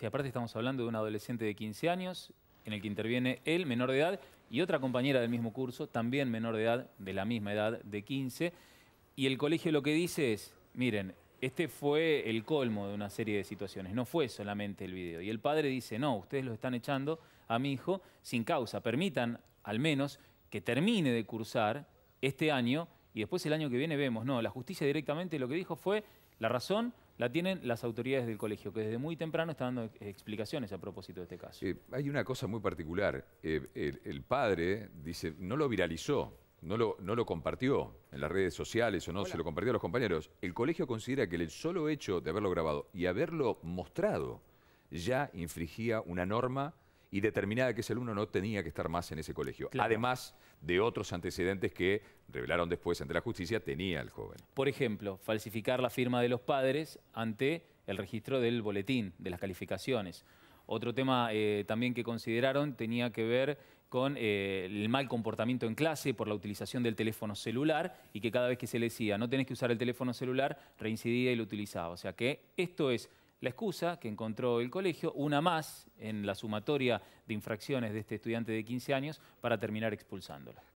Sí, aparte estamos hablando de un adolescente de 15 años en el que interviene él, menor de edad, y otra compañera del mismo curso, también menor de edad, de la misma edad, de 15. Y el colegio lo que dice es, miren, este fue el colmo de una serie de situaciones, no fue solamente el video. Y el padre dice, no, ustedes lo están echando a mi hijo sin causa, permitan al menos que termine de cursar este año y después el año que viene vemos. No, la justicia directamente lo que dijo fue, la razón la tienen las autoridades del colegio, que desde muy temprano están dando explicaciones a propósito de este caso. Eh, hay una cosa muy particular. Eh, el, padre dice, no lo viralizó, no lo, no lo compartió en las redes sociales o no, se lo compartió a los compañeros. El colegio considera que el solo hecho de haberlo grabado y haberlo mostrado ya infringía una norma y determinada que ese alumno no tenía que estar más en ese colegio. Además de otros antecedentes que revelaron después ante la justicia tenía el joven. Por ejemplo, falsificar la firma de los padres ante el registro del boletín, de las calificaciones. Otro tema eh, también que consideraron tenía que ver con eh, el mal comportamiento en clase por la utilización del teléfono celular y que cada vez que se le decía no tenés que usar el teléfono celular, reincidía y lo utilizaba. O sea que esto es la excusa que encontró el colegio, una más en la sumatoria de infracciones de este estudiante de 15 años para terminar expulsándolo.